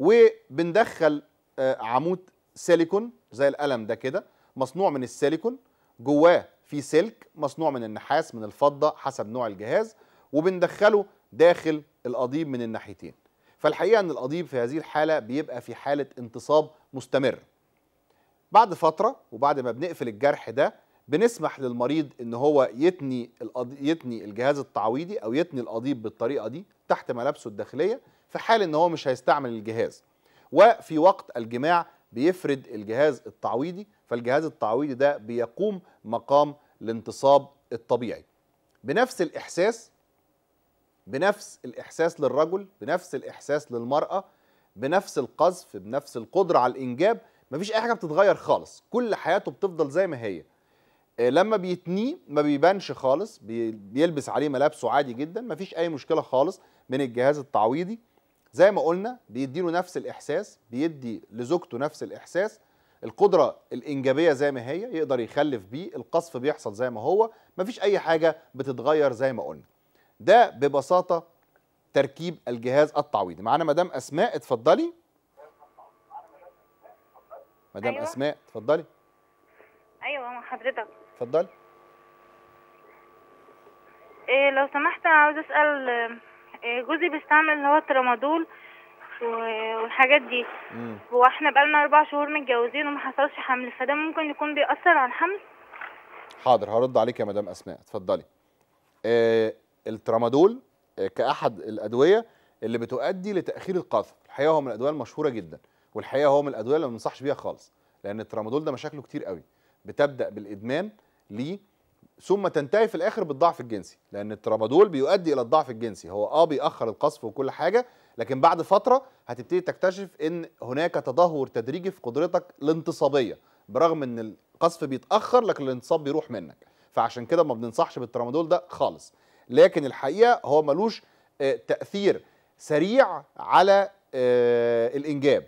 وبندخل آه، عمود سيليكون زي القلم ده كده مصنوع من السيليكون جواه في سلك مصنوع من النحاس من الفضه حسب نوع الجهاز وبندخله داخل القضيب من الناحيتين فالحقيقه ان القضيب في هذه الحاله بيبقى في حاله انتصاب مستمر بعد فتره وبعد ما بنقفل الجرح ده بنسمح للمريض ان هو يتني يتني الجهاز التعويضي او يتني القضيب بالطريقه دي تحت ملابسه الداخليه في حال ان هو مش هيستعمل الجهاز وفي وقت الجماع بيفرد الجهاز التعويضي فالجهاز التعويضي ده بيقوم مقام الانتصاب الطبيعي بنفس الإحساس بنفس الإحساس للرجل بنفس الإحساس للمرأة بنفس القذف بنفس القدرة على الإنجاب مفيش أي حاجة بتتغير خالص كل حياته بتفضل زي ما هي آه، لما بيتنيه ما بيبانش خالص بيلبس عليه ملابسه عادي جدا مفيش أي مشكلة خالص من الجهاز التعويضي زي ما قلنا بيديله نفس الاحساس بيدي لزوجته نفس الاحساس القدره الانجابيه زي ما هي يقدر يخلف بيه القصف بيحصل زي ما هو مفيش اي حاجه بتتغير زي ما قلنا ده ببساطه تركيب الجهاز التعويضي معانا مدام اسماء اتفضلي مدام أيوة. اسماء اتفضلي ايوه مع حضرتك اتفضلي إيه لو سمحت عاوز اسال آه، جوزي بيستعمل اللي هو الترامادول والحاجات دي مم. واحنا بقالنا اربع شهور متجوزين وما حصلش حمل فده ممكن يكون بيأثر على الحمل حاضر هرد عليك يا مدام اسماء اتفضلي آه الترامادول آه كاحد الادويه اللي بتؤدي لتاخير القذف الحقيقه هو من الادويه المشهوره جدا والحقيقه هو من الادويه اللي ما بننصحش بيها خالص لان الترامادول ده مشاكله كتير قوي بتبدا بالادمان ليه ثم تنتهي في الاخر بالضعف الجنسي لان الترامادول بيؤدي الى الضعف الجنسي هو اه بيأخر القصف وكل حاجه لكن بعد فتره هتبتدي تكتشف ان هناك تدهور تدريجي في قدرتك الانتصابيه برغم ان القصف بيتاخر لكن الانتصاب بيروح منك فعشان كده ما بننصحش بالترامادول ده خالص لكن الحقيقه هو ملوش آه، تاثير سريع على آه، الانجاب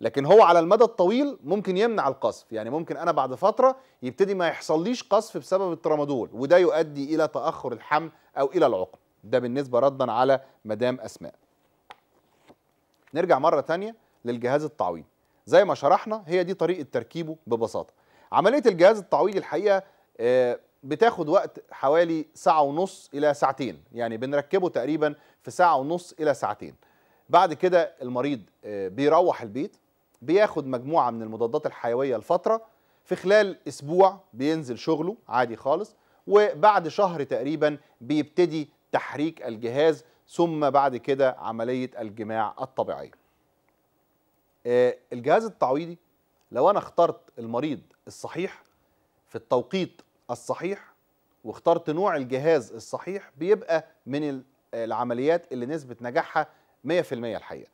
لكن هو على المدى الطويل ممكن يمنع القصف يعني ممكن انا بعد فتره يبتدي ما يحصليش قصف بسبب الترامادول وده يؤدي الى تاخر الحمل او الى العقم ده بالنسبه ردا على مدام اسماء نرجع مره ثانيه للجهاز التعويض زي ما شرحنا هي دي طريقه تركيبه ببساطه عمليه الجهاز التعويض الحقيقه آه، بتاخد وقت حوالي ساعه ونص الى ساعتين يعني بنركبه تقريبا في ساعه ونص الى ساعتين بعد كده المريض آه، بيروح البيت بياخد مجموعه من المضادات الحيويه لفتره في خلال اسبوع بينزل شغله عادي خالص وبعد شهر تقريبا بيبتدي تحريك الجهاز ثم بعد كده عمليه الجماع الطبيعيه. آه، الجهاز التعويضي لو انا اخترت المريض الصحيح في التوقيت الصحيح واخترت نوع الجهاز الصحيح بيبقى من العمليات اللي نسبه نجاحها 100% الحقيقه.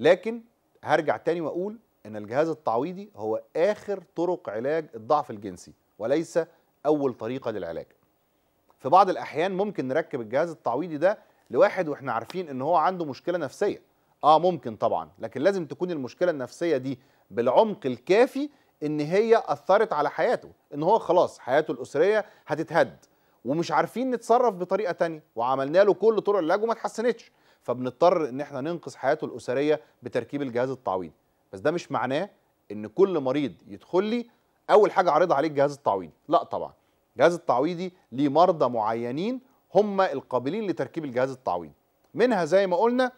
لكن هرجع تاني واقول ان الجهاز التعويضي هو اخر طرق علاج الضعف الجنسي وليس اول طريقه للعلاج في بعض الاحيان ممكن نركب الجهاز التعويضي ده لواحد واحنا عارفين ان هو عنده مشكله نفسيه اه ممكن طبعا لكن لازم تكون المشكله النفسيه دي بالعمق الكافي ان هي اثرت على حياته ان هو خلاص حياته الاسريه هتتهد ومش عارفين نتصرف بطريقه تانية وعملنا له كل طرق العلاج وما اتحسنتش فبنضطر ان احنا ننقذ حياته الاسريه بتركيب الجهاز التعويض بس ده مش معناه ان كل مريض يدخل لي اول حاجه اعرضها عليه الجهاز التعويضي لا طبعا الجهاز التعويضي ليه مرضى معينين هم القابلين لتركيب الجهاز التعويضي منها زي ما قلنا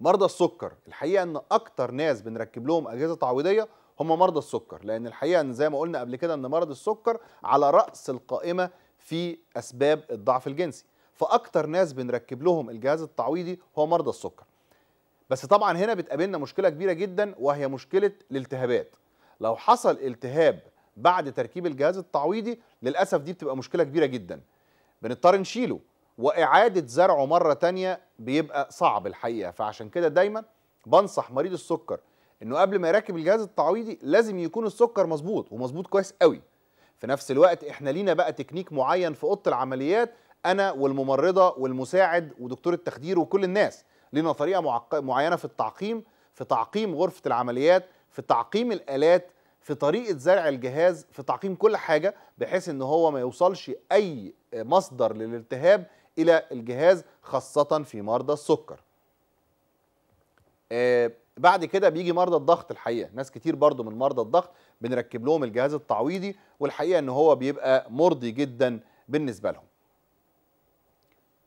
مرضى السكر الحقيقه ان اكتر ناس بنركب لهم اجهزه تعويضيه هم مرضى السكر لان الحقيقه ان زي ما قلنا قبل كده ان مرض السكر على راس القائمه في اسباب الضعف الجنسي فاكتر ناس بنركب لهم الجهاز التعويضي هو مرضى السكر بس طبعا هنا بتقابلنا مشكله كبيره جدا وهي مشكله الالتهابات لو حصل التهاب بعد تركيب الجهاز التعويضي للاسف دي بتبقى مشكله كبيره جدا بنضطر نشيله واعاده زرعه مره تانية بيبقى صعب الحقيقه فعشان كده دايما بنصح مريض السكر انه قبل ما يركب الجهاز التعويضي لازم يكون السكر مظبوط ومظبوط كويس قوي في نفس الوقت احنا لينا بقى تكنيك معين في اوضه العمليات انا والممرضه والمساعد ودكتور التخدير وكل الناس لنا طريقه معق... معينه في التعقيم في تعقيم غرفه العمليات في تعقيم الالات في طريقه زرع الجهاز في تعقيم كل حاجه بحيث ان هو ما يوصلش اي مصدر للالتهاب الى الجهاز خاصه في مرضى السكر آه، بعد كده بيجي مرضى الضغط الحقيقه ناس كتير برضو من مرضى الضغط بنركب لهم الجهاز التعويضي والحقيقه ان هو بيبقى مرضي جدا بالنسبه لهم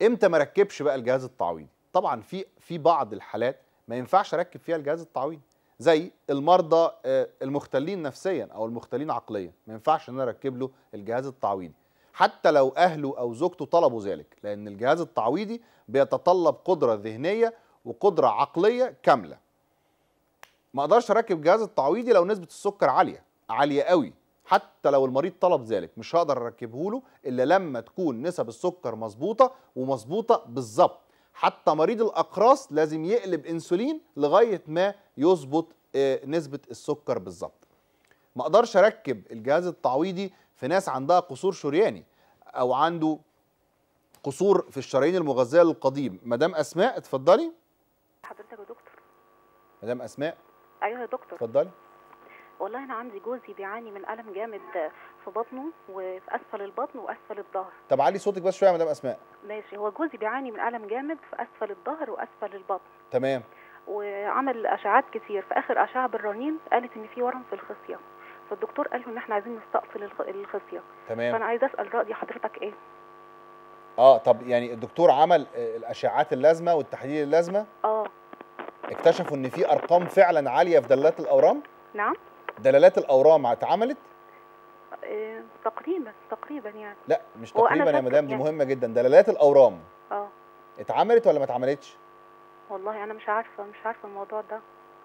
امتى ما ركبش بقى الجهاز التعويضي طبعا في في بعض الحالات ما ينفعش اركب فيها الجهاز التعويضي زي المرضى آه، المختلين نفسيا او المختلين عقليا ما ينفعش ان انا اركب له الجهاز التعويضي حتى لو اهله او زوجته طلبوا ذلك لان الجهاز التعويضي بيتطلب قدره ذهنيه وقدره عقليه كامله ما اقدرش اركب جهاز التعويضي لو نسبه السكر عاليه عاليه قوي حتى لو المريض طلب ذلك مش هقدر اركبه له الا لما تكون نسب السكر مظبوطه ومظبوطه بالظبط حتى مريض الاقراص لازم يقلب انسولين لغايه ما يظبط آه، نسبه السكر بالظبط ما اقدرش اركب الجهاز التعويضي في ناس عندها قصور شرياني او عنده قصور في الشرايين المغذيه للقضيب مدام اسماء اتفضلي حضرتك يا دكتور مدام اسماء ايوه يا دكتور اتفضلي والله انا عندي جوزي بيعاني من الم جامد في بطنه وفي اسفل البطن واسفل الظهر طب علي صوتك بس شويه يا مدام اسماء ماشي هو جوزي بيعاني من الم جامد في اسفل الظهر واسفل البطن تمام وعمل اشعات كتير في اخر اشعه بالرنين قالت ان في ورم في الخصيه فالدكتور قال له ان احنا عايزين نستأصل الخصيه تمام فانا عايزه اسال راي حضرتك ايه اه طب يعني الدكتور عمل آه، الاشعات اللازمه والتحاليل اللازمه اه اكتشفوا ان في ارقام فعلا عاليه في دلالات الاورام نعم دلالات الاورام اتعملت إيه، تقريبا تقريبا يعني لا مش تقريبا يا مدام دي يعني. مهمه جدا دلالات الاورام اه اتعملت ولا ما اتعملتش والله انا مش عارفه مش عارفه الموضوع ده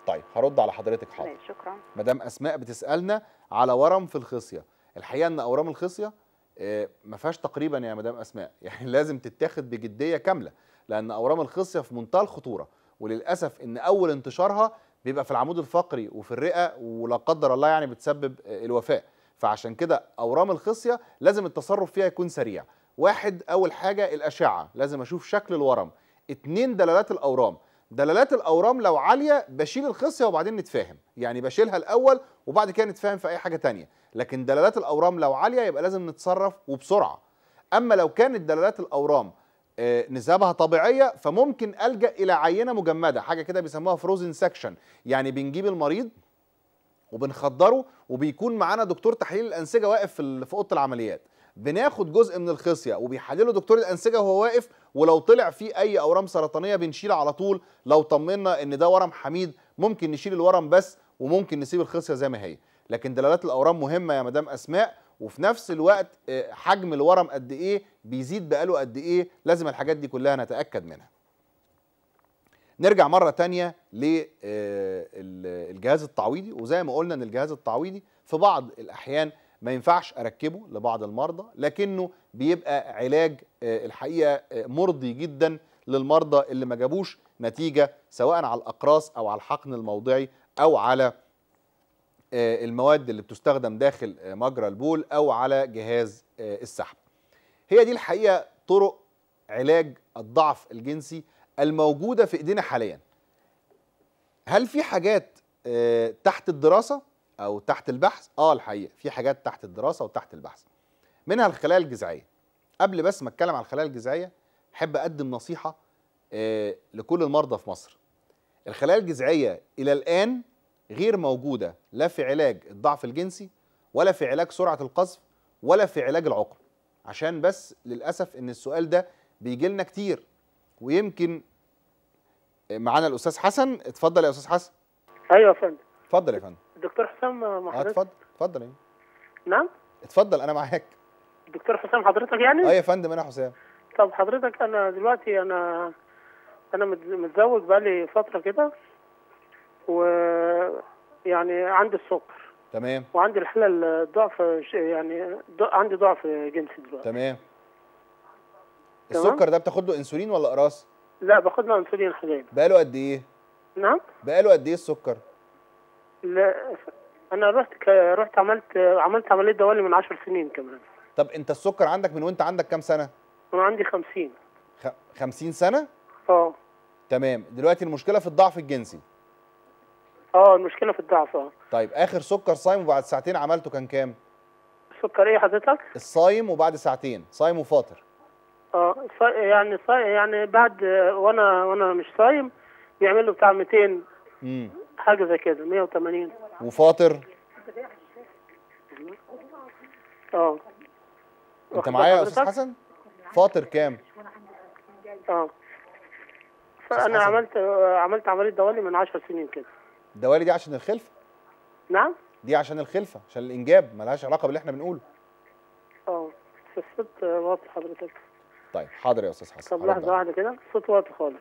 طيب هرد على حضرتك حاضر شكرا مدام اسماء بتسالنا على ورم في الخصيه الحقيقه ان اورام الخصيه آه، ما فيهاش تقريبا يا مدام اسماء يعني لازم تتاخد بجديه كامله لان اورام الخصيه في منتهى الخطوره وللاسف ان اول انتشارها بيبقى في العمود الفقري وفي الرئه ولا قدر الله يعني بتسبب الوفاه فعشان كده اورام الخصيه لازم التصرف فيها يكون سريع واحد اول حاجه الاشعه لازم اشوف شكل الورم اتنين دلالات الاورام دلالات الاورام لو عاليه بشيل الخصيه وبعدين نتفاهم يعني بشيلها الاول وبعد كده نتفاهم في اي حاجه تانية لكن دلالات الاورام لو عاليه يبقى لازم نتصرف وبسرعه اما لو كانت دلالات الاورام آه، نسبها طبيعيه فممكن الجا الى عينه مجمده حاجه كده بيسموها فروزن سكشن يعني بنجيب المريض وبنخدره وبيكون معانا دكتور تحليل الانسجه واقف في اوضه العمليات بناخد جزء من الخصيه وبيحلله دكتور الانسجه وهو واقف ولو طلع فيه اي اورام سرطانيه بنشيل على طول لو طمنا ان ده ورم حميد ممكن نشيل الورم بس وممكن نسيب الخصيه زي ما هي لكن دلالات الاورام مهمه يا مدام اسماء وفي نفس الوقت آه، حجم الورم قد ايه بيزيد بقاله قد ايه لازم الحاجات دي كلها نتاكد منها نرجع مره تانية للجهاز آه، التعويضي وزي ما قلنا ان الجهاز التعويضي في بعض الاحيان ما ينفعش اركبه لبعض المرضى لكنه بيبقى علاج آه، الحقيقه مرضي جدا للمرضى اللي ما جابوش نتيجه سواء على الاقراص او على الحقن الموضعي او على آه، المواد اللي بتستخدم داخل آه، مجرى البول او على جهاز آه، السحب هي دي الحقيقه طرق علاج الضعف الجنسي الموجوده في ايدينا حاليا هل في حاجات تحت الدراسه او تحت البحث اه الحقيقه في حاجات تحت الدراسه وتحت البحث منها الخلايا الجذعيه قبل بس ما اتكلم على الخلايا الجذعيه احب اقدم نصيحه لكل المرضى في مصر الخلايا الجذعيه الى الان غير موجوده لا في علاج الضعف الجنسي ولا في علاج سرعه القذف ولا في علاج العقم عشان بس للاسف ان السؤال ده بيجي لنا كتير ويمكن معانا الاستاذ حسن اتفضل يا استاذ حسن ايوه يا فندم اتفضل يا فندم الدكتور حسام محمد آه اتفضل اتفضل يعني. نعم اتفضل انا معاك الدكتور حسام حضرتك يعني اه يا فندم انا حسام طب حضرتك انا دلوقتي انا انا متزوج بقالي فتره كده ويعني عندي السكر تمام وعندي الحلال ضعف يعني عندي ضعف جنسي دلوقتي تمام السكر ده بتاخد له انسولين ولا قراص؟ لا باخد له انسولين حاليا بقاله قد ايه؟ نعم بقاله قد ايه السكر؟ لا انا رحت ك... رحت عملت عملت عمليه دوالي من 10 سنين كمان طب انت السكر عندك من وانت عندك كام سنه؟ انا عندي 50 خ... 50 سنه؟ اه تمام دلوقتي المشكله في الضعف الجنسي اه المشكله في الضعف اه طيب اخر سكر صايم وبعد ساعتين عملته كان كام سكر ايه حضرتك الصايم وبعد ساعتين صايم وفاطر اه يعني صايم يعني بعد آه، وانا وانا مش صايم بيعمل له بتاع 200 امم حاجه زي كده 180 وفاطر اه انت معايا يا استاذ حسن فاطر كام اه فانا عملت آه، عملت عمليه دوالي من 10 سنين كده الدوالي دي عشان الخلفه نعم دي عشان الخلفه عشان الانجاب ملهاش علاقه باللي احنا بنقوله اه الصوت واطي حضرتك طيب حاضر يا استاذ حسن طب لحظه واحده كده الصوت واطي خالص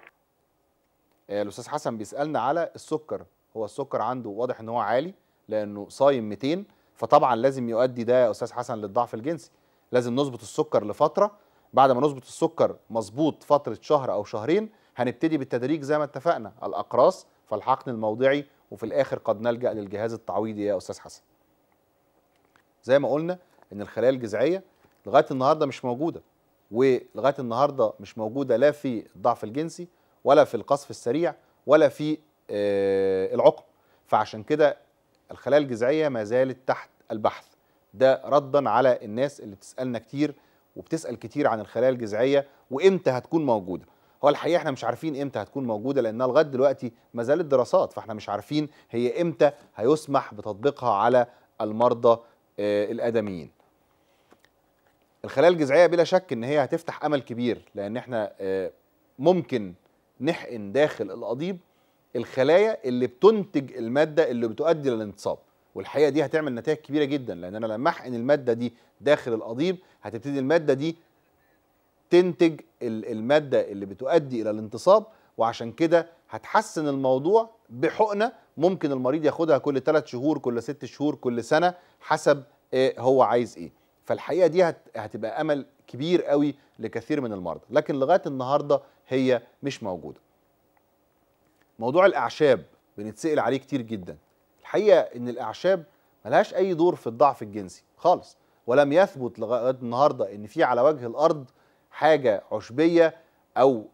آه، الاستاذ حسن بيسالنا على السكر هو السكر عنده واضح ان هو عالي لانه صايم 200 فطبعا لازم يؤدي ده يا استاذ حسن للضعف الجنسي لازم نظبط السكر لفتره بعد ما نظبط السكر مظبوط فتره شهر او شهرين هنبتدي بالتدريج زي ما اتفقنا الاقراص فالحقن الموضعي وفي الاخر قد نلجا للجهاز التعويضي يا استاذ حسن زي ما قلنا ان الخلايا الجذعيه لغايه النهارده مش موجوده ولغايه النهارده مش موجوده لا في الضعف الجنسي ولا في القصف السريع ولا في آه، العقم فعشان كده الخلايا الجذعيه ما زالت تحت البحث ده ردا على الناس اللي بتسالنا كتير وبتسال كتير عن الخلايا الجذعيه وامتى هتكون موجوده هو الحقيقه احنا مش عارفين امتى هتكون موجوده لانها لغايه دلوقتي ما زالت دراسات فاحنا مش عارفين هي امتى هيسمح بتطبيقها على المرضى آه، الادميين الخلايا الجذعيه بلا شك ان هي هتفتح امل كبير لان احنا آه، ممكن نحقن داخل القضيب الخلايا اللي بتنتج الماده اللي بتؤدي للانتصاب والحقيقه دي هتعمل نتائج كبيره جدا لان انا لما احقن الماده دي داخل القضيب هتبتدي الماده دي تنتج الماده اللي بتؤدي الى الانتصاب وعشان كده هتحسن الموضوع بحقنه ممكن المريض ياخدها كل 3 شهور كل 6 شهور كل سنه حسب آه، هو عايز ايه فالحقيقه دي هتبقى امل كبير قوي لكثير من المرضى لكن لغايه النهارده هي مش موجوده موضوع الاعشاب بنتسال عليه كتير جدا الحقيقه ان الاعشاب ملهاش اي دور في الضعف الجنسي خالص ولم يثبت لغايه النهارده ان في على وجه الارض حاجه عشبيه او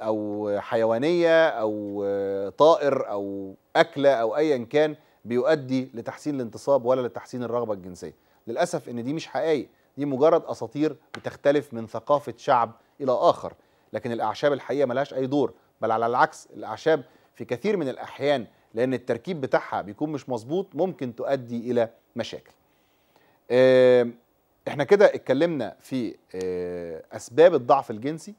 او حيوانيه او آه، طائر او اكله او ايا كان بيؤدي لتحسين الانتصاب ولا لتحسين الرغبه الجنسيه للاسف ان دي مش حقائق دي مجرد اساطير بتختلف من ثقافه شعب الى اخر لكن الاعشاب الحقيقه ملهاش اي دور بل على العكس الاعشاب في كثير من الاحيان لان التركيب بتاعها بيكون مش مظبوط ممكن تؤدي الى مشاكل احنا كده اتكلمنا في آه، اسباب الضعف الجنسي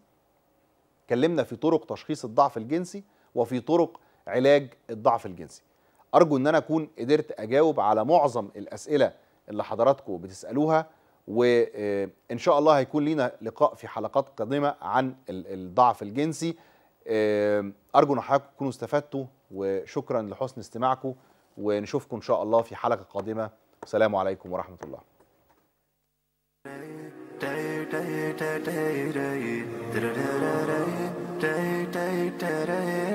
اتكلمنا في طرق تشخيص الضعف الجنسي وفي طرق علاج الضعف الجنسي ارجو ان انا اكون قدرت اجاوب على معظم الاسئله اللي حضراتكم بتسالوها وان آه، شاء الله هيكون لينا لقاء في حلقات قادمه عن الضعف الجنسي آه، ارجو ان حضراتكم تكونوا استفدتوا وشكرا لحسن استماعكم ونشوفكم ان شاء الله في حلقه قادمه السلام عليكم ورحمه الله day, day, day, day, day, day, day, day, day, day, day, day, day, day,